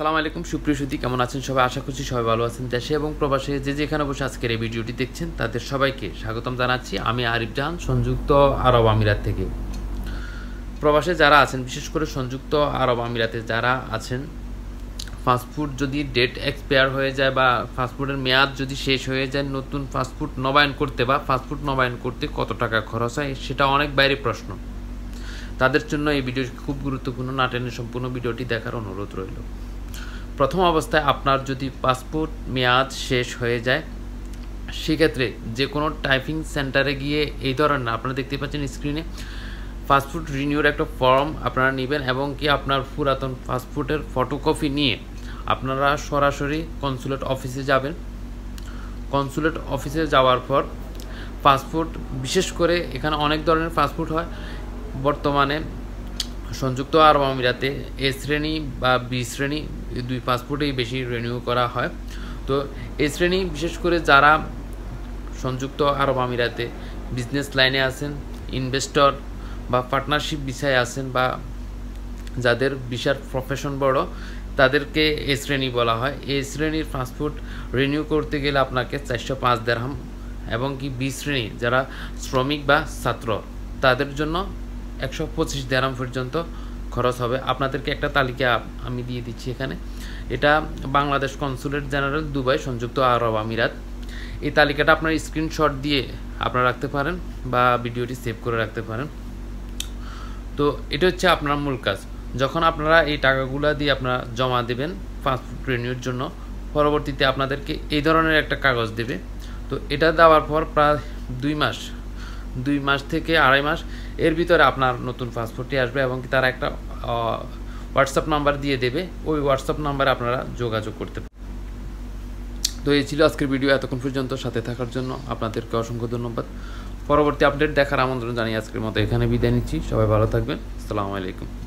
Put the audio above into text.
সালাম আলাইকুম সুপ্রিয় সুদী কেমন আছেন সবাই আশা করছি সবাই ভালো আছেন দেশে এবং প্রবাসে যে যেখানে বসে আজকের এই ভিডিওটি দেখছেন তাদের সবাইকে স্বাগতম জানাচ্ছি আমি আরিফ জাহান সংযুক্ত আরব আমিরাত থেকে প্রবাসে যারা আছেন বিশেষ করে সংযুক্ত আরব আমিরাতে যারা আছেন ফাস্টফুড যদি ডেট এক্সপায়ার হয়ে যায় বা ফাস্টফুডের মেয়াদ যদি শেষ হয়ে যায় নতুন ফাস্টফুড নবায়ন করতে বা ফাস্টফুড নবায়ন করতে কত টাকা খরচ হয় সেটা অনেক বাইরে প্রশ্ন তাদের জন্য এই ভিডিও খুব গুরুত্বপূর্ণ নাটেনের সম্পূর্ণ ভিডিওটি দেখার অনুরোধ রইল প্রথম অবস্থায় আপনার যদি পাসপোর্ট মেয়াদ শেষ হয়ে যায় সেক্ষেত্রে যে কোনো টাইপিং সেন্টারে গিয়ে এই ধরনের আপনারা দেখতে পাচ্ছেন স্ক্রিনে পাসপোর্ট রিনিউর একটা ফর্ম আপনারা নেবেন এবং কি আপনার পুরাতন পাসপোর্টের ফটোকপি নিয়ে আপনারা সরাসরি কনসুলেট অফিসে যাবেন কনসুলেট অফিসে যাওয়ার পর পাসপোর্ট বিশেষ করে এখানে অনেক ধরনের পাসপোর্ট হয় বর্তমানে সংযুক্ত আরব আমিরাতে এ শ্রেণী বা বি শ্রেণী দুই পাসপোর্টেই বেশি রেনিউ করা হয় তো এ শ্রেণী বিশেষ করে যারা সংযুক্ত আরব আমিরাতে বিজনেস লাইনে আছেন ইনভেস্টর বা পার্টনারশিপ বিষয়ে আছেন বা যাদের বিশাল প্রফেশন বড় তাদেরকে এ শ্রেণী বলা হয় এ শ্রেণীর পাসপোর্ট রিনিউ করতে গেলে আপনাকে চারশো পাঁচ দেড়হাম এবং কি বি শ্রেণী যারা শ্রমিক বা ছাত্র তাদের জন্য একশো পঁচিশ দেরাম পর্যন্ত খরচ হবে আপনাদেরকে একটা তালিকা আমি দিয়ে দিচ্ছি এখানে এটা বাংলাদেশ কনসুলেট জেনারেল দুবাই সংযুক্ত আরব আমিরাত এই তালিকাটা আপনার স্ক্রিনশট দিয়ে আপনারা রাখতে পারেন বা ভিডিওটি সেভ করে রাখতে পারেন তো এটা হচ্ছে আপনার মূল কাজ যখন আপনারা এই টাকাগুলো দিয়ে আপনারা জমা দেবেন পাসপোর্ট রিনিউর জন্য পরবর্তীতে আপনাদেরকে এই ধরনের একটা কাগজ দেবে তো এটা দেওয়ার পর প্রায় দুই মাস দুই মাস থেকে আড়াই মাস এর ভিতরে আপনার নতুন পাসপোর্টটি আসবে এবং তারা একটা হোয়াটসঅ্যাপ নাম্বার দিয়ে দেবে ওই হোয়াটসঅ্যাপ নাম্বারে আপনারা যোগাযোগ করতে তো এই ছিল আজকের ভিডিও এতক্ষণ পর্যন্ত সাথে থাকার জন্য আপনাদেরকে অসংখ্য ধন্যবাদ পরবর্তী আপডেট দেখার আমন্ত্রণ জানিয়ে আজকের মতো এখানে বিদায় নিচ্ছি সবাই ভালো থাকবেন আসসালামু আলাইকুম